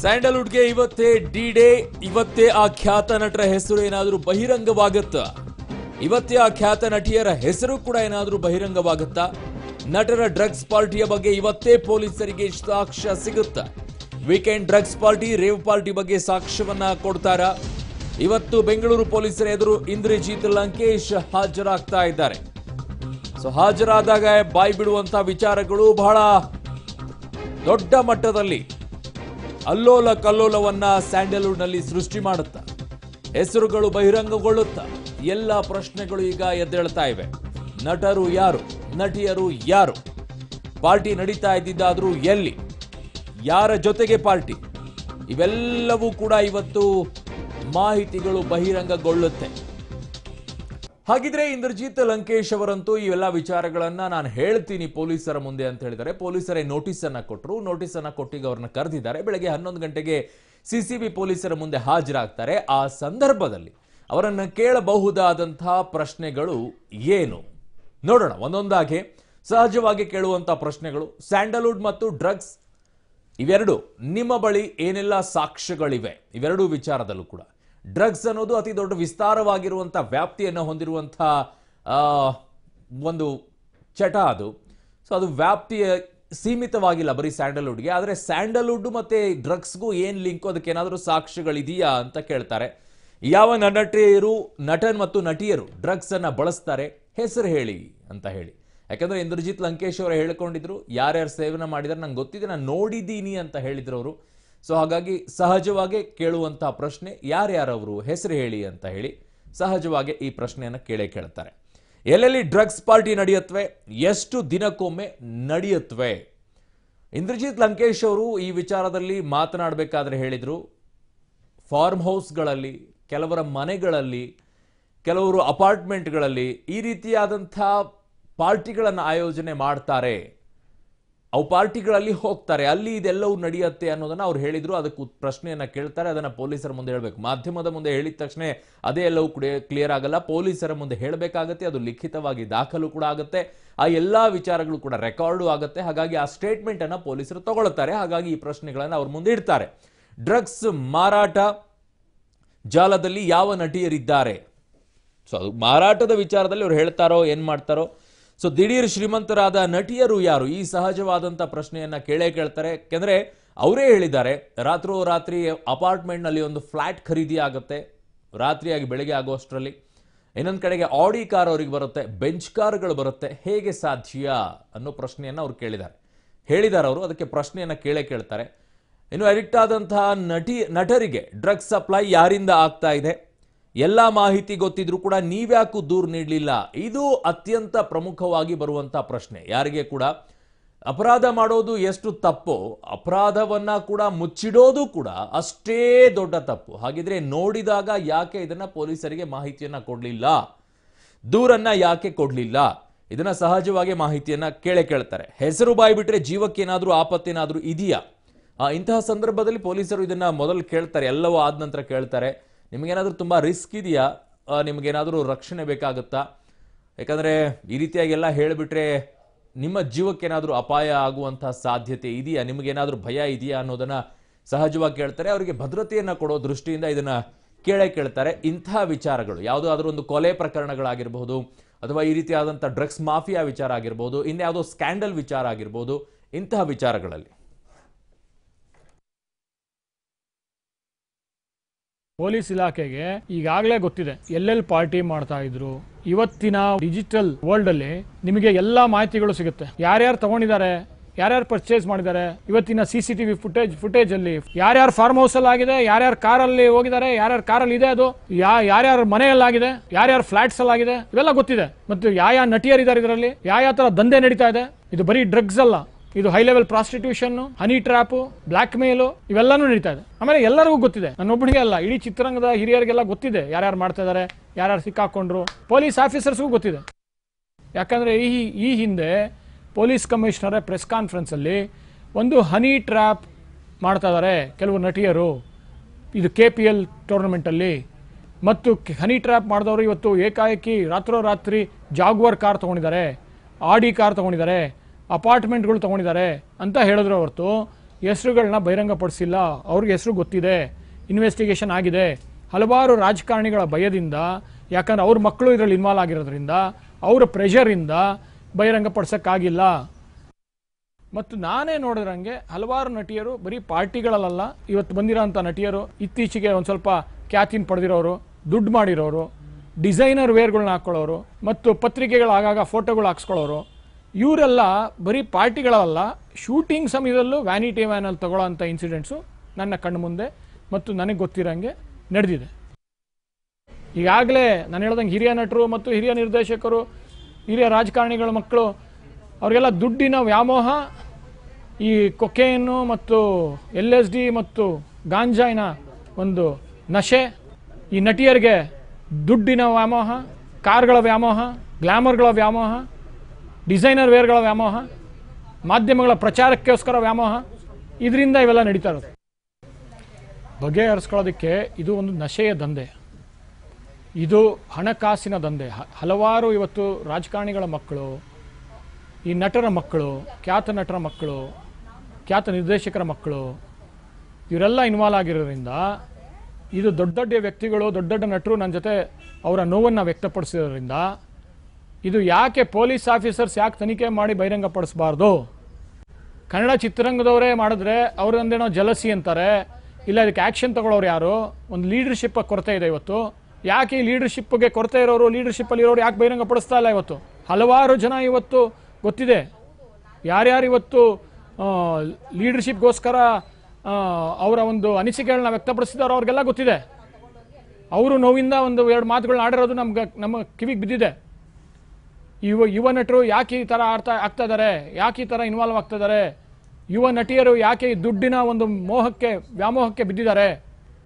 ಸ್ಯಾಂಡಲ್ವುಡ್ಗೆ ಇವತ್ತೇ D day ಇವತ್ತೇ ಆ ಖ್ಯಾತ ನಟರ ಹೆಸರು ಏನಾದರೂ ಬಹಿರಂಗವಾಗುತ್ತಾ ಇವತ್ತೇ ಆ ಖ್ಯಾತ ನಟಿಯರ ಹೆಸರು ಕೂಡ ಏನಾದರೂ ಬಹಿರಂಗವಾಗುತ್ತಾ ನಟರ ಡ್ರಗ್ಸ್ ಪಾರ್ಟಿಯ ಬಗ್ಗೆ ಇವತ್ತೇ ಪೊಲೀಸರಿಗೆ ಸಾಕ್ಷ್ಯ ಸಿಗುತ್ತಾ weekend drugs party rave party ಬಗ್ಗೆ ಸಾಕ್ಷ್ಯವನ್ನ ಕೊಡ್ತಾರ ಇವತ್ತು ಬೆಂಗಳೂರು ಪೊಲೀಸರ ಎದುರು ಇಂದ್ರಜಿತ್ ಲಂಕೇಶ್ ಹಾಜರಾಗ್ತಾ ಇದ್ದಾರೆ ಸೊ ಹಾಜರಾದಾಗ ಬಾಯ್ ಬಿಡುವಂತಹ ವಿಚಾರಗಳು ಬಹಳ ದೊಡ್ಡ ಮಟ್ಟದಲ್ಲಿ ಅಲ್ಲೋಲ ಕಲ್ಲೋಲವನ್ನ ಸ್ಯಾಂಡಲ್ವುಡ್ನಲ್ಲಿ ಸೃಷ್ಟಿ ಮಾಡುತ್ತಾ ಹೆಸರುಗಳು ಬಹಿರಂಗಗೊಳ್ಳುತ್ತಾ ಎಲ್ಲ ಪ್ರಶ್ನೆಗಳು ಈಗ ಎದ್ದೇಳ್ತಾ ಇವೆ ನಟರು ಯಾರು ನಟಿಯರು ಯಾರು ಪಾರ್ಟಿ ನಡೀತಾ ಇದ್ದಿದ್ದಾದರೂ ಎಲ್ಲಿ ಯಾರ ಜೊತೆಗೆ ಪಾರ್ಟಿ ಇವೆಲ್ಲವೂ ಕೂಡ ಇವತ್ತು ಮಾಹಿತಿಗಳು ಬಹಿರಂಗಗೊಳ್ಳುತ್ತೆ ಹಾಗಿದ್ರೆ ಇಂದ್ರಜಿತ್ ಲಂಕೇಶ್ ಅವರಂತೂ ಇವೆಲ್ಲ ವಿಚಾರಗಳನ್ನ ನಾನು ಹೇಳ್ತೀನಿ ಪೊಲೀಸರ ಮುಂದೆ ಅಂತ ಹೇಳಿದ್ದಾರೆ ಪೊಲೀಸರೇ ನೋಟಿಸ್ ಅನ್ನ ಕೊಟ್ಟರು ನೋಟಿಸ್ ಅನ್ನ ಕೊಟ್ಟಿಗೆ ಅವ್ರನ್ನ ಕರೆದಿದ್ದಾರೆ ಬೆಳಗ್ಗೆ ಹನ್ನೊಂದು ಗಂಟೆಗೆ ಸಿಸಿಬಿ ಪೊಲೀಸರ ಮುಂದೆ ಹಾಜರಾಗ್ತಾರೆ ಆ ಸಂದರ್ಭದಲ್ಲಿ ಅವರನ್ನು ಕೇಳಬಹುದಾದಂತಹ ಪ್ರಶ್ನೆಗಳು ಏನು ನೋಡೋಣ ಒಂದೊಂದಾಗಿ ಸಹಜವಾಗಿ ಕೇಳುವಂತಹ ಪ್ರಶ್ನೆಗಳು ಸ್ಯಾಂಡಲ್ವುಡ್ ಮತ್ತು ಡ್ರಗ್ಸ್ ಇವೆರಡು ನಿಮ್ಮ ಬಳಿ ಏನೆಲ್ಲ ಸಾಕ್ಷ್ಯಗಳಿವೆ ಇವೆರಡೂ ವಿಚಾರದಲ್ಲೂ ಕೂಡ ಡ್ರಗ್ಸ್ ಅನ್ನೋದು ಅತಿ ದೊಡ್ಡ ವಿಸ್ತಾರವಾಗಿರುವಂಥ ವ್ಯಾಪ್ತಿಯನ್ನು ಹೊಂದಿರುವಂಥ ಒಂದು ಚಟ ಅದು ಸೊ ಅದು ವ್ಯಾಪ್ತಿಯ ಸೀಮಿತವಾಗಿಲ್ಲ ಬರೀ ಸ್ಯಾಂಡಲ್ವುಡ್ಗೆ ಆದರೆ ಸ್ಯಾಂಡಲ್ವುಡ್ ಮತ್ತು ಡ್ರಗ್ಸ್ಗೂ ಏನು ಲಿಂಕು ಅದಕ್ಕೆ ಏನಾದರೂ ಸಾಕ್ಷ್ಯಗಳಿದೆಯಾ ಅಂತ ಕೇಳ್ತಾರೆ ಯಾವ ನಟಿಯರು ನಟನ್ ಮತ್ತು ನಟಿಯರು ಡ್ರಗ್ಸನ್ನು ಬಳಸ್ತಾರೆ ಹೆಸರು ಹೇಳಿ ಅಂತ ಹೇಳಿ ಯಾಕಂದ್ರೆ ಇಂದ್ರಜಿತ್ ಲಂಕೇಶ್ ಅವರು ಹೇಳಿಕೊಂಡಿದ್ರು ಯಾರ್ಯಾರು ಸೇವನೆ ಮಾಡಿದ್ರೆ ನಂಗೆ ಗೊತ್ತಿದೆ ನಾನು ನೋಡಿದ್ದೀನಿ ಅಂತ ಹೇಳಿದ್ರು ಅವರು ಸೊ ಹಾಗಾಗಿ ಸಹಜವಾಗಿ ಕೇಳುವಂತಹ ಪ್ರಶ್ನೆ ಯಾರ್ಯಾರವರು ಹೆಸರು ಹೇಳಿ ಅಂತ ಹೇಳಿ ಸಹಜವಾಗಿ ಈ ಪ್ರಶ್ನೆಯನ್ನು ಕೇಳೇ ಕೇಳ್ತಾರೆ ಎಲ್ಲೆಲ್ಲಿ ಡ್ರಗ್ಸ್ ಪಾರ್ಟಿ ನಡೆಯತ್ವೆ ಎಷ್ಟು ದಿನಕ್ಕೊಮ್ಮೆ ನಡೆಯತ್ವೆ ಇಂದ್ರಜಿತ್ ಲಂಕೇಶ್ ಅವರು ಈ ವಿಚಾರದಲ್ಲಿ ಮಾತನಾಡಬೇಕಾದ್ರೆ ಹೇಳಿದರು ಫಾರ್ಮ್ ಹೌಸ್ಗಳಲ್ಲಿ ಕೆಲವರ ಮನೆಗಳಲ್ಲಿ ಕೆಲವರು ಅಪಾರ್ಟ್ಮೆಂಟ್ಗಳಲ್ಲಿ ಈ ರೀತಿಯಾದಂಥ ಪಾರ್ಟಿಗಳನ್ನು ಆಯೋಜನೆ ಮಾಡ್ತಾರೆ ಅವು ಪಾರ್ಟಿಗಳಲ್ಲಿ ಹೋಗ್ತಾರೆ ಅಲ್ಲಿ ಇದೆಲ್ಲವೂ ನಡೆಯುತ್ತೆ ಅನ್ನೋದನ್ನು ಅವ್ರು ಹೇಳಿದ್ರು ಅದಕ್ಕೆ ಪ್ರಶ್ನೆಯನ್ನು ಕೇಳ್ತಾರೆ ಅದನ್ನು ಪೊಲೀಸರ ಮುಂದೆ ಹೇಳಬೇಕು ಮಾಧ್ಯಮದ ಮುಂದೆ ಹೇಳಿದ ತಕ್ಷಣ ಅದೇ ಎಲ್ಲವೂ ಕೂಡ ಕ್ಲಿಯರ್ ಆಗಲ್ಲ ಪೊಲೀಸರ ಮುಂದೆ ಹೇಳಬೇಕಾಗತ್ತೆ ಅದು ಲಿಖಿತವಾಗಿ ದಾಖಲು ಕೂಡ ಆಗುತ್ತೆ ಆ ಎಲ್ಲ ವಿಚಾರಗಳು ಕೂಡ ರೆಕಾರ್ಡು ಆಗುತ್ತೆ ಹಾಗಾಗಿ ಆ ಸ್ಟೇಟ್ಮೆಂಟನ್ನು ಪೊಲೀಸರು ತಗೊಳ್ತಾರೆ ಹಾಗಾಗಿ ಈ ಪ್ರಶ್ನೆಗಳನ್ನು ಅವ್ರ ಮುಂದೆ ಇಡ್ತಾರೆ ಡ್ರಗ್ಸ್ ಮಾರಾಟ ಜಾಲದಲ್ಲಿ ಯಾವ ನಟಿಯರಿದ್ದಾರೆ ಸೊ ಅದು ಮಾರಾಟದ ವಿಚಾರದಲ್ಲಿ ಅವ್ರು ಹೇಳ್ತಾರೋ ಏನು ಮಾಡ್ತಾರೋ ಸೊ ದಿಢೀರ್ ಶ್ರೀಮಂತರಾದ ನಟಿಯರು ಯಾರು ಈ ಸಹಜವಾದಂಥ ಪ್ರಶ್ನೆಯನ್ನು ಕೇಳೇ ಕೇಳ್ತಾರೆ ಯಾಕೆಂದರೆ ಅವರೇ ಹೇಳಿದ್ದಾರೆ ರಾತ್ರೋರಾತ್ರಿ ಅಪಾರ್ಟ್ಮೆಂಟ್ನಲ್ಲಿ ಒಂದು ಫ್ಲ್ಯಾಟ್ ಖರೀದಿ ಆಗುತ್ತೆ ರಾತ್ರಿಯಾಗಿ ಬೆಳಗ್ಗೆ ಆಗುವಷ್ಟರಲ್ಲಿ ಇನ್ನೊಂದು ಕಡೆಗೆ ಆಡಿ ಕಾರ್ ಅವರಿಗೆ ಬರುತ್ತೆ ಬೆಂಚ್ ಕಾರ್ಗಳು ಬರುತ್ತೆ ಹೇಗೆ ಸಾಧ್ಯ ಅನ್ನೋ ಪ್ರಶ್ನೆಯನ್ನು ಅವ್ರು ಕೇಳಿದ್ದಾರೆ ಹೇಳಿದ್ದಾರೆ ಅವರು ಅದಕ್ಕೆ ಪ್ರಶ್ನೆಯನ್ನು ಕೇಳೇ ಕೇಳ್ತಾರೆ ಇನ್ನು ಅಡಿಕ್ಟ್ ಆದಂತಹ ನಟಿ ನಟರಿಗೆ ಡ್ರಗ್ಸ್ ಸಪ್ಲೈ ಯಾರಿಂದ ಆಗ್ತಾ ಇದೆ ಎಲ್ಲ ಮಾಹಿತಿ ಗೊತ್ತಿದ್ರು ಕೂಡ ನೀವ್ಯಾಕೂ ದೂರು ನೀಡಲಿಲ್ಲ ಇದು ಅತ್ಯಂತ ಪ್ರಮುಖವಾಗಿ ಬರುವಂಥ ಪ್ರಶ್ನೆ ಯಾರಿಗೆ ಕೂಡ ಅಪರಾಧ ಮಾಡೋದು ಎಷ್ಟು ತಪ್ಪು ಅಪರಾಧವನ್ನ ಕೂಡ ಮುಚ್ಚಿಡೋದು ಕೂಡ ಅಷ್ಟೇ ದೊಡ್ಡ ತಪ್ಪು ಹಾಗಿದ್ರೆ ನೋಡಿದಾಗ ಯಾಕೆ ಇದನ್ನ ಪೊಲೀಸರಿಗೆ ಮಾಹಿತಿಯನ್ನ ಕೊಡಲಿಲ್ಲ ದೂರನ್ನ ಯಾಕೆ ಕೊಡಲಿಲ್ಲ ಇದನ್ನ ಸಹಜವಾಗಿ ಮಾಹಿತಿಯನ್ನ ಕೇಳೆ ಕೇಳ್ತಾರೆ ಹೆಸರು ಬಾಯಿ ಬಿಟ್ಟರೆ ಜೀವಕ್ಕೇನಾದರೂ ಆಪತ್ತೇನಾದರೂ ಇದೆಯಾ ಇಂತಹ ಸಂದರ್ಭದಲ್ಲಿ ಪೊಲೀಸರು ಇದನ್ನ ಮೊದಲು ಕೇಳ್ತಾರೆ ಎಲ್ಲವೂ ಆದ ನಂತರ ಕೇಳ್ತಾರೆ ನಿಮಗೇನಾದರೂ ತುಂಬ ರಿಸ್ಕ್ ಇದೆಯಾ ನಿಮಗೇನಾದರೂ ರಕ್ಷಣೆ ಬೇಕಾಗುತ್ತಾ ಯಾಕಂದರೆ ಈ ರೀತಿಯಾಗೆಲ್ಲ ಹೇಳಿಬಿಟ್ರೆ ನಿಮ್ಮ ಜೀವಕ್ಕೇನಾದರೂ ಅಪಾಯ ಆಗುವಂತಹ ಸಾಧ್ಯತೆ ಇದೆಯಾ ನಿಮಗೇನಾದರೂ ಭಯ ಇದೆಯಾ ಅನ್ನೋದನ್ನು ಸಹಜವಾಗಿ ಕೇಳ್ತಾರೆ ಅವರಿಗೆ ಭದ್ರತೆಯನ್ನು ಕೊಡೋ ದೃಷ್ಟಿಯಿಂದ ಇದನ್ನು ಕೇಳೇ ಕೇಳ್ತಾರೆ ಇಂತಹ ವಿಚಾರಗಳು ಯಾವುದಾದ್ರೂ ಒಂದು ಕೊಲೆ ಪ್ರಕರಣಗಳಾಗಿರ್ಬೋದು ಅಥವಾ ಈ ರೀತಿಯಾದಂಥ ಡ್ರಗ್ಸ್ ಮಾಫಿಯಾ ವಿಚಾರ ಆಗಿರ್ಬೋದು ಇನ್ಯಾವುದೋ ಸ್ಕ್ಯಾಂಡಲ್ ವಿಚಾರ ಆಗಿರ್ಬೋದು ಇಂತಹ ವಿಚಾರಗಳಲ್ಲಿ ಪೊಲೀಸ್ ಇಲಾಖೆಗೆ ಈಗಾಗಲೇ ಗೊತ್ತಿದೆ ಎಲ್ಲೆಲ್ಲಿ ಪಾರ್ಟಿ ಮಾಡ್ತಾ ಇದ್ರು ಇವತ್ತಿನ ಡಿಜಿಟಲ್ ವರ್ಲ್ಡ್ ಅಲ್ಲಿ ನಿಮಗೆ ಎಲ್ಲಾ ಮಾಹಿತಿಗಳು ಸಿಗುತ್ತೆ ಯಾರ್ಯಾರು ತಗೊಂಡಿದ್ದಾರೆ ಯಾರ್ಯಾರು ಪರ್ಚೇಸ್ ಮಾಡಿದ್ದಾರೆ ಇವತ್ತಿನ C C TV footage footage ಅಲ್ಲಿ ಯಾರ್ಯಾರು ಫಾರ್ಮ್ ಹೌಸ್ ಅಲ್ಲಿ ಆಗಿದೆ ಯಾರ್ಯಾರು ಕಾರಲ್ಲಿ ಹೋಗಿದ್ದಾರೆ ಯಾರ್ಯಾರು ಕಾರಲ್ಲಿ ಇದೆ ಅದು ಯಾ ಯಾರ್ಯಾರ ಮನೆಯಲ್ಲಾಗಿದೆ ಯಾರ್ಯಾರು ಫ್ಲಾಟ್ಸ್ ಅಲ್ಲಿ ಆಗಿದೆ ಇವೆಲ್ಲ ಗೊತ್ತಿದೆ ಮತ್ತು ಯಾವ ಯಾವ ನಟಿಯರಿದ್ದಾರೆ ಇದರಲ್ಲಿ ಯಾವ ಯಾವ ತರ ದಂಧೆ ನಡೀತಾ ಇದೆ ಇದು ಬರೀ ಡ್ರಗ್ಸ್ ಅಲ್ಲ ಇದು high level prostitution honey trap blackmail ಇವೆಲ್ಲಾನು ನಡೀತಾ ಇದೆ ಆಮೇಲೆ ಎಲ್ಲರಿಗೂ ಗೊತ್ತಿದೆ ನನ್ನೊಬ್ಬನಿಗೆ ಅಲ್ಲ ಇಡೀ ಚಿತ್ರರಂಗದ ಹಿರಿಯರಿಗೆಲ್ಲ ಗೊತ್ತಿದೆ ಯಾರ್ಯಾರು ಮಾಡ್ತಾ ಇದಾರೆ ಯಾರ್ಯಾರು ಸಿಕ್ಕಾಕೊಂಡ್ರು ಪೊಲೀಸ್ ಆಫೀಸರ್ಸ್ಗೂ ಗೊತ್ತಿದೆ ಯಾಕಂದ್ರೆ ಈ ಈ ಹಿಂದೆ ಪೊಲೀಸ್ ಕಮಿಷನರ್ ಪ್ರೆಸ್ ಕಾನ್ಫರೆನ್ಸ್ ಅಲ್ಲಿ ಒಂದು ಹನಿ ಟ್ರ್ಯಾಪ್ ಮಾಡ್ತಾ ಇದಾರೆ ಕೆಲವು ನಟಿಯರು ಇದು ಕೆ ಪಿ ಎಲ್ ಅಲ್ಲಿ ಮತ್ತು ಹನಿ ಟ್ರ್ಯಾಪ್ ಮಾಡಿದವರು ಇವತ್ತು ಏಕಾಏಕಿ ರಾತ್ರೋರಾತ್ರಿ ಜಾಗುವರ್ ಕಾರ್ ತಗೊಂಡಿದ್ದಾರೆ ಆಡಿ ಕಾರ್ ತಗೊಂಡಿದ್ದಾರೆ ಅಪಾರ್ಟ್ಮೆಂಟ್ಗಳು ತೊಗೊಂಡಿದ್ದಾರೆ ಅಂತ ಹೇಳಿದ್ರು ಹೊರತು ಹೆಸರುಗಳನ್ನ ಬಹಿರಂಗಪಡಿಸಿಲ್ಲ ಅವ್ರಿಗೆ ಹೆಸರು ಗೊತ್ತಿದೆ ಇನ್ವೆಸ್ಟಿಗೇಷನ್ ಆಗಿದೆ ಹಲವಾರು ರಾಜಕಾರಣಿಗಳ ಭಯದಿಂದ ಯಾಕಂದ್ರೆ ಅವ್ರ ಮಕ್ಕಳು ಇದರಲ್ಲಿ ಇನ್ವಾಲ್ವ್ ಆಗಿರೋದ್ರಿಂದ ಅವರ ಪ್ರೆಷರಿಂದ ಬಹಿರಂಗಪಡಿಸೋಕ್ಕಾಗಿಲ್ಲ ಮತ್ತು ನಾನೇ ನೋಡಿದ್ರಂಗೆ ಹಲವಾರು ನಟಿಯರು ಬರೀ ಪಾರ್ಟಿಗಳಲ್ಲ ಇವತ್ತು ಬಂದಿರೋಂಥ ನಟಿಯರು ಇತ್ತೀಚೆಗೆ ಒಂದು ಸ್ವಲ್ಪ ಖ್ಯಾತಿನ ಪಡೆದಿರೋರು ದುಡ್ಡು ಮಾಡಿರೋರು ಡಿಸೈನರ್ ವೇರ್ಗಳನ್ನ ಹಾಕ್ಕೊಳ್ಳೋರು ಮತ್ತು ಪತ್ರಿಕೆಗಳು ಆಗಾಗ ಫೋಟೋಗಳು ಹಾಕ್ಸ್ಕೊಳ್ಳೋರು ಇವರೆಲ್ಲ ಬರೀ ಪಾರ್ಟಿಗಳಲ್ಲ ಶೂಟಿಂಗ್ ಸಮಯದಲ್ಲೂ ವ್ಯಾನಿಟಿ ವ್ಯಾನಲ್ಲಿ ತಗೊಳ್ಳೋ ಅಂಥ ಇನ್ಸಿಡೆಂಟ್ಸು ನನ್ನ ಮುಂದೆ ಮತ್ತು ನನಗೆ ಗೊತ್ತಿರೋಂಗೆ ನಡೆದಿದೆ ಈಗಾಗಲೇ ನಾನು ಹೇಳ್ದಂಗೆ ಹಿರಿಯ ನಟರು ಮತ್ತು ಹಿರಿಯ ನಿರ್ದೇಶಕರು ಹಿರಿಯ ರಾಜಕಾರಣಿಗಳ ಮಕ್ಕಳು ಅವರಿಗೆಲ್ಲ ದುಡ್ಡಿನ ವ್ಯಾಮೋಹ ಈ ಕೊಕೇನು ಮತ್ತು ಎಲ್ ಎಸ್ ಡಿ ಮತ್ತು ಗಾಂಜಾಯಿನ ಒಂದು ನಶೆ ಈ ನಟಿಯರಿಗೆ ದುಡ್ಡಿನ ವ್ಯಾಮೋಹ ಕಾರ್ಗಳ ವ್ಯಾಮೋಹ ಗ್ಲಾಮರ್ಗಳ ವ್ಯಾಮೋಹ ಡಿಸೈನರ್ ವೇರ್ಗಳ ವ್ಯಾಮೋಹ ಮಾಧ್ಯಮಗಳ ಪ್ರಚಾರಕ್ಕೋಸ್ಕರ ವ್ಯಾಮೋಹ ಇದರಿಂದ ಇವೆಲ್ಲ ನಡೀತಾ ಇರೋದು ಬಗೆಹರಿಸ್ಕೊಳ್ಳೋದಕ್ಕೆ ಇದು ಒಂದು ನಶೆಯ ದಂಧೆ ಇದು ಹಣಕಾಸಿನ ದಂಧೆ ಹಲವಾರು ಇವತ್ತು ರಾಜಕಾರಣಿಗಳ ಮಕ್ಕಳು ಈ ನಟರ ಮಕ್ಕಳು ಖ್ಯಾತ ನಟರ ಮಕ್ಕಳು ಖ್ಯಾತ ನಿರ್ದೇಶಕರ ಮಕ್ಕಳು ಇವರೆಲ್ಲ ಇನ್ವಾಲ್ವ್ ಆಗಿರೋದ್ರಿಂದ ಇದು ದೊಡ್ಡ ದೊಡ್ಡ ವ್ಯಕ್ತಿಗಳು ದೊಡ್ಡ ದೊಡ್ಡ ನಟರು ನನ್ನ ಜೊತೆ ಅವರ ನೋವನ್ನು ವ್ಯಕ್ತಪಡಿಸಿರೋದ್ರಿಂದ ಇದು ಯಾಕೆ ಪೊಲೀಸ್ ಆಫೀಸರ್ಸ್ ಯಾಕೆ ತನಿಖೆ ಮಾಡಿ ಪಡಿಸಬಾರ್ದು ಕನ್ನಡ ಚಿತ್ರರಂಗದವರೇ ಮಾಡಿದ್ರೆ ಅವ್ರದ್ದೇನೋ ಜಲಸಿ ಅಂತಾರೆ ಇಲ್ಲ ಅದಕ್ಕೆ ಆ್ಯಕ್ಷನ್ ತಗೊಳ್ಳೋರು ಯಾರು ಒಂದು ಲೀಡರ್ಶಿಪ್ ಕೊರತೆ ಇದೆ ಇವತ್ತು ಯಾಕೆ ಈ ಲೀಡರ್ಶಿಪ್ಗೆ ಕೊರತೆ ಇರೋರು ಲೀಡರ್ಶಿಪ್ಪಲ್ಲಿ ಇರೋರು ಯಾಕೆ ಪಡಿಸ್ತಾ ಇಲ್ಲ ಇವತ್ತು ಹಲವಾರು ಜನ ಇವತ್ತು ಗೊತ್ತಿದೆ ಯಾರ್ಯಾರು ಇವತ್ತು ಲೀಡರ್ಶಿಪ್ಗೋಸ್ಕರ ಅವರ ಒಂದು ಅನಿಸಿಕೆಗಳನ್ನ ವ್ಯಕ್ತಪಡಿಸಿದಾರೋ ಅವ್ರಿಗೆಲ್ಲ ಗೊತ್ತಿದೆ ಅವರು ನೋವಿಂದ ಒಂದು ಎರಡು ಮಾತುಗಳನ್ನ ಆಡಿರೋದು ನಮ್ಗೆ ನಮ್ಮ ಕಿವಿಗೆ ಬಿದ್ದಿದೆ ಯುವ ಯುವ ನಟರು ಯಾಕೆ ಈ ಥರ ಆಡ್ತಾ ಆಗ್ತಾ ಇದ್ದಾರೆ ಯಾಕೆ ಈ ಥರ ಇನ್ವಾಲ್ವ್ ಆಗ್ತಾ ಇದ್ದಾರೆ ಯುವ ನಟಿಯರು ಯಾಕೆ ಈ ದುಡ್ಡಿನ ಒಂದು ಮೋಹಕ್ಕೆ ವ್ಯಾಮೋಹಕ್ಕೆ ಬಿದ್ದಿದ್ದಾರೆ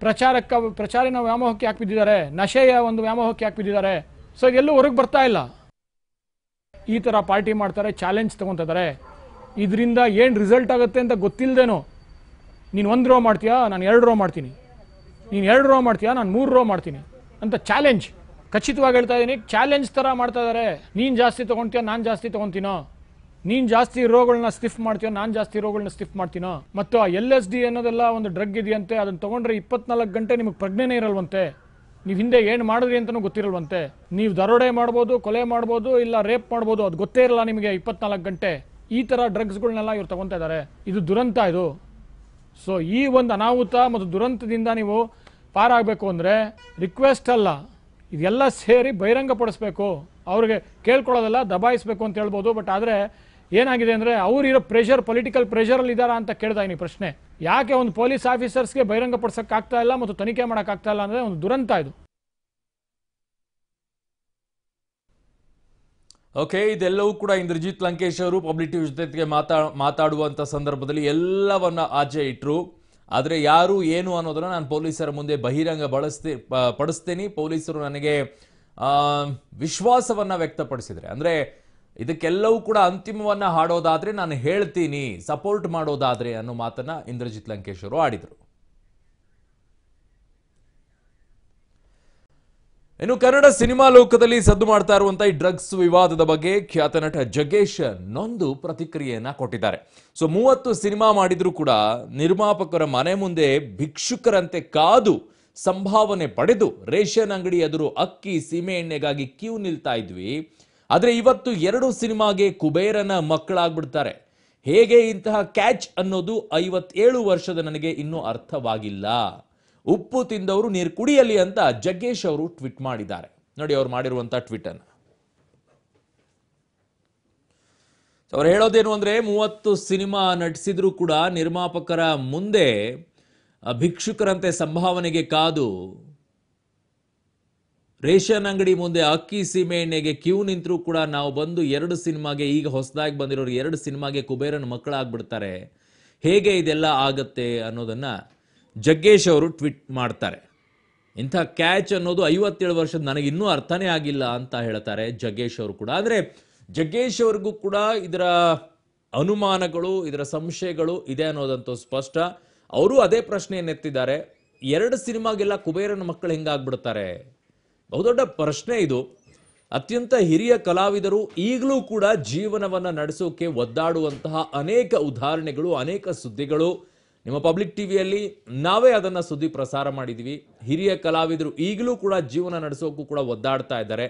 ಪ್ರಚಾರಕ್ಕೆ ಪ್ರಚಾರಿನ ವ್ಯಾಮೋಹಕ್ಕೆ ಯಾಕೆ ಬಿದ್ದಿದ್ದಾರೆ ನಶೆಯ ಒಂದು ವ್ಯಾಮೋಹಕ್ಕೆ ಯಾಕೆ ಬಿದ್ದಿದ್ದಾರೆ ಸೊ ಎಲ್ಲೂ ಹೊರಗೆ ಬರ್ತಾ ಇಲ್ಲ ಈ ಥರ ಪಾರ್ಟಿ ಮಾಡ್ತಾರೆ ಚಾಲೆಂಜ್ ತೊಗೊತಿದ್ದಾರೆ ಇದರಿಂದ ಏನು ರಿಸಲ್ಟ್ ಆಗುತ್ತೆ ಅಂತ ಗೊತ್ತಿಲ್ಲದೇನೋ ನೀನು ಒಂದು ರೋ ಮಾಡ್ತೀಯಾ ನಾನು ಎರಡು ರೋ ಮಾಡ್ತೀನಿ ನೀನು ಎರಡು ರೋ ಮಾಡ್ತೀಯಾ ನಾನು ಮೂರು ರೋ ಮಾಡ್ತೀನಿ ಅಂತ ಚಾಲೆಂಜ್ ಖಚಿತವಾಗಿ ಹೇಳ್ತಾ ಇದ್ದೀನಿ ಚಾಲೆಂಜ್ ಥರ ಮಾಡ್ತಾ ಇದ್ದಾರೆ ನೀನು ಜಾಸ್ತಿ ತೊಗೊಳ್ತೀಯೋ ನಾನು ಜಾಸ್ತಿ ತೊಗೊತೀನೋ ನೀನು ಜಾಸ್ತಿ ರೋಗಗಳನ್ನ ಸ್ಟಿಫ್ ಮಾಡ್ತೀಯೋ ನಾನು ಜಾಸ್ತಿ ರೋಗಗಳನ್ನ ಸ್ಟಿಫ್ ಮಾಡ್ತೀನೋ ಮತ್ತು ಆ ಎಲ್ ಎಸ್ ಡಿ ಅನ್ನೋದೆಲ್ಲ ಒಂದು ಡ್ರಗ್ ಇದೆಯಂತೆ ಅದನ್ನು ತೊಗೊಂಡ್ರೆ ಇಪ್ಪತ್ನಾಲ್ಕು ಗಂಟೆ ನಿಮಗೆ ಪ್ರಜ್ಞೆನೇ ಇರಲ್ವಂತೆ ನೀವು ಹಿಂದೆ ಏನು ಮಾಡಿದ್ರಿ ಅಂತಲೂ ಗೊತ್ತಿರಲ್ವಂತೆ ನೀವು ದರೋಡೆ ಮಾಡ್ಬೋದು ಕೊಲೆ ಮಾಡ್ಬೋದು ಇಲ್ಲ ರೇಪ್ ಮಾಡ್ಬೋದು ಅದು ಗೊತ್ತೇ ಇರಲ್ಲ ನಿಮಗೆ ಇಪ್ಪತ್ನಾಲ್ಕು ಗಂಟೆ ಈ ಥರ ಡ್ರಗ್ಸ್ಗಳನ್ನೆಲ್ಲ ಇವ್ರು ತೊಗೊತಾ ಇದ್ದಾರೆ ಇದು ದುರಂತ ಇದು ಸೊ ಈ ಒಂದು ಅನಾಹುತ ಮತ್ತು ದುರಂತದಿಂದ ನೀವು ಪಾರಾಗಬೇಕು ಅಂದರೆ ರಿಕ್ವೆಸ್ಟ್ ಅಲ್ಲ ಇದೆಲ್ಲ ಸೇರಿ ಬಹಿರಂಗಪಡಿಸ್ಬೇಕು ಅವ್ರಿಗೆ ಕೇಳ್ಕೊಳ್ಳೋದಲ್ಲ ದಬಾಯಿಸ್ಬೇಕು ಅಂತ ಹೇಳ್ಬೋದು ಬಟ್ ಆದರೆ ಏನಾಗಿದೆ ಅಂದರೆ ಅವರಿರೋ ಪ್ರೆಷರ್ ಪೊಲಿಟಿಕಲ್ ಪ್ರೆಷರಲ್ಲಿ ಇದ್ದಾರಾ ಅಂತ ಕೇಳ್ತಾ ಇನ್ನು ಪ್ರಶ್ನೆ ಯಾಕೆ ಒಂದು ಪೊಲೀಸ್ ಆಫೀಸರ್ಸ್ಗೆ ಬಹಿರಂಗಪಡಿಸೋಕ್ಕಾಗ್ತಾ ಇಲ್ಲ ಮತ್ತು ತನಿಖೆ ಮಾಡೋಕ್ಕಾಗ್ತಾ ಇಲ್ಲ ಅಂದರೆ ಒಂದು ದುರಂತ ಇದು ಓಕೆ ಇದೆಲ್ಲವೂ ಕೂಡ ಇಂದ್ರಜಿತ್ ಲಂಕೇಶ್ ಅವರು ಪಬ್ಲಿಕ್ ಟಿವಿ ಜೊತೆಗೆ ಮಾತಾ ಮಾತಾಡುವಂಥ ಸಂದರ್ಭದಲ್ಲಿ ಎಲ್ಲವನ್ನ ಆಚೆ ಇಟ್ಟರು ಆದರೆ ಯಾರು ಏನು ಅನ್ನೋದನ್ನು ನಾನು ಪೊಲೀಸರ ಮುಂದೆ ಬಹಿರಂಗ ಬಳಸ್ತೇ ಪಡಿಸ್ತೀನಿ ಪೊಲೀಸರು ನನಗೆ ವಿಶ್ವಾಸವನ್ನು ವ್ಯಕ್ತಪಡಿಸಿದರೆ ಅಂದರೆ ಇದಕ್ಕೆಲ್ಲವೂ ಕೂಡ ಅಂತಿಮವನ್ನು ಹಾಡೋದಾದರೆ ನಾನು ಹೇಳ್ತೀನಿ ಸಪೋರ್ಟ್ ಮಾಡೋದಾದರೆ ಅನ್ನೋ ಮಾತನ್ನು ಇಂದ್ರಜಿತ್ ಲಂಕೇಶ್ ಅವರು ಆಡಿದರು ಇನ್ನು ಕನ್ನಡ ಸಿನಿಮಾ ಲೋಕದಲ್ಲಿ ಸದ್ದು ಮಾಡ್ತಾ ಇರುವಂತಹ ಈ ಡ್ರಗ್ಸ್ ವಿವಾದದ ಬಗ್ಗೆ ಖ್ಯಾತ ನಟ ಜಗ್ಗೇಶ್ ನೊಂದು ಪ್ರತಿಕ್ರಿಯೆಯನ್ನ ಕೊಟ್ಟಿದ್ದಾರೆ ಸೊ ಮೂವತ್ತು ಸಿನಿಮಾ ಮಾಡಿದ್ರು ಕೂಡ ನಿರ್ಮಾಪಕರ ಮನೆ ಮುಂದೆ ಭಿಕ್ಷುಕರಂತೆ ಕಾದು ಸಂಭಾವನೆ ಪಡೆದು ರೇಷನ್ ಅಂಗಡಿ ಎದುರು ಅಕ್ಕಿ ಸೀಮೆ ಎಣ್ಣೆಗಾಗಿ ಕ್ಯೂ ನಿಲ್ತಾ ಇದ್ವಿ ಆದರೆ ಇವತ್ತು ಎರಡು ಸಿನಿಮಾಗೆ ಕುಬೇರನ ಮಕ್ಕಳಾಗ್ಬಿಡ್ತಾರೆ ಹೇಗೆ ಇಂತಹ ಕ್ಯಾಚ್ ಅನ್ನೋದು ಐವತ್ತೇಳು ವರ್ಷದ ನನಗೆ ಇನ್ನೂ ಅರ್ಥವಾಗಿಲ್ಲ ಉಪ್ಪು ತಿಂದವರು ನೀರು ಕುಡಿಯಲಿ ಅಂತ ಜಗ್ಗೇಶ್ ಅವರು ಟ್ವೀಟ್ ಮಾಡಿದ್ದಾರೆ ನೋಡಿ ಅವ್ರು ಟ್ವೀಟ್ ಅನ್ನು ಅವ್ರು ಹೇಳೋದೇನು ಅಂದ್ರೆ ಮೂವತ್ತು ಸಿನಿಮಾ ನಟಿಸಿದ್ರು ಕೂಡ ನಿರ್ಮಾಪಕರ ಮುಂದೆ ಭಿಕ್ಷುಕರಂತೆ ಸಂಭಾವನೆಗೆ ಕಾದು ರೇಷನ್ ಅಂಗಡಿ ಮುಂದೆ ಅಕ್ಕಿ ಸೀಮೆ ಎಣ್ಣೆಗೆ ಕ್ಯೂ ನಿಂತರೂ ಕೂಡ ನಾವು ಬಂದು ಎರಡು ಸಿನಿಮಾಗೆ ಈಗ ಹೊಸದಾಗಿ ಬಂದಿರೋರು ಎರಡು ಸಿನಿಮಾಗೆ ಕುಬೇರನ ಮಕ್ಕಳಾಗ್ಬಿಡ್ತಾರೆ ಹೇಗೆ ಇದೆಲ್ಲ ಆಗತ್ತೆ ಅನ್ನೋದನ್ನು ಜಗ್ಗೇಶ್ ಅವರು ಟ್ವಿಟ್ ಮಾಡ್ತಾರೆ ಇಂಥ ಕ್ಯಾಚ್ ಅನ್ನೋದು ಐವತ್ತೇಳು ವರ್ಷದ ನನಗೆ ಇನ್ನೂ ಅರ್ಥನೇ ಆಗಿಲ್ಲ ಅಂತ ಹೇಳ್ತಾರೆ ಜಗ್ಗೇಶ್ ಅವರು ಕೂಡ ಆದರೆ ಜಗ್ಗೇಶ್ ಅವ್ರಿಗೂ ಕೂಡ ಇದರ ಅನುಮಾನಗಳು ಇದರ ಸಂಶಯಗಳು ಇದೆ ಅನ್ನೋದಂತೂ ಸ್ಪಷ್ಟ ಅವರು ಅದೇ ಪ್ರಶ್ನೆಯನ್ನೆತ್ತಿದ್ದಾರೆ ಎರಡು ಸಿನಿಮಾಗೆಲ್ಲ ಕುಬೇರನ ಮಕ್ಕಳು ಹೆಂಗಾಗ್ಬಿಡ್ತಾರೆ ಬಹುದೊಡ್ಡ ಪ್ರಶ್ನೆ ಇದು ಅತ್ಯಂತ ಹಿರಿಯ ಕಲಾವಿದರು ಈಗಲೂ ಕೂಡ ಜೀವನವನ್ನು ನಡೆಸೋಕೆ ಒದ್ದಾಡುವಂತಹ ಅನೇಕ ಉದಾಹರಣೆಗಳು ಅನೇಕ ಸುದ್ದಿಗಳು ನಿಮ್ಮ ಪಬ್ಲಿಕ್ ಟಿವಿಯಲ್ಲಿ ನಾವೇ ಅದನ್ನು ಸುದ್ದಿ ಪ್ರಸಾರ ಮಾಡಿದ್ವಿ ಹಿರಿಯ ಕಲಾವಿದರು ಈಗಲೂ ಕೂಡ ಜೀವನ ನಡೆಸೋಕ್ಕೂ ಕೂಡ ಒದ್ದಾಡ್ತಾ ಇದ್ದಾರೆ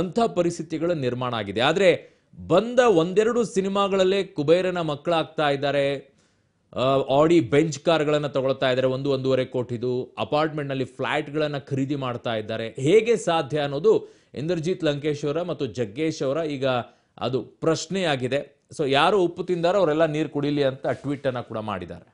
ಅಂಥ ಪರಿಸ್ಥಿತಿಗಳು ನಿರ್ಮಾಣ ಆಗಿದೆ ಆದರೆ ಬಂದ ಒಂದೆರಡು ಸಿನಿಮಾಗಳಲ್ಲೇ ಕುಬೇರನ ಮಕ್ಕಳಾಗ್ತಾ ಇದ್ದಾರೆ ಆಡಿ ಬೆಂಚ್ ಕಾರ್ಗಳನ್ನು ತಗೊಳ್ತಾ ಇದ್ದಾರೆ ಒಂದು ಒಂದೂವರೆ ಕೋಟಿದು ಅಪಾರ್ಟ್ಮೆಂಟ್ನಲ್ಲಿ ಫ್ಲ್ಯಾಟ್ಗಳನ್ನು ಖರೀದಿ ಮಾಡ್ತಾ ಇದ್ದಾರೆ ಹೇಗೆ ಸಾಧ್ಯ ಅನ್ನೋದು ಇಂದ್ರಜಿತ್ ಲಂಕೇಶ್ ಅವರ ಮತ್ತು ಜಗ್ಗೇಶ್ ಅವರ ಈಗ ಅದು ಪ್ರಶ್ನೆಯಾಗಿದೆ ಸೊ ಯಾರು ಉಪ್ಪು ತಿಂದಾರೋ ಅವರೆಲ್ಲ ನೀರು ಕುಡಿಲಿ ಅಂತ ಟ್ವೀಟನ್ನು ಕೂಡ ಮಾಡಿದ್ದಾರೆ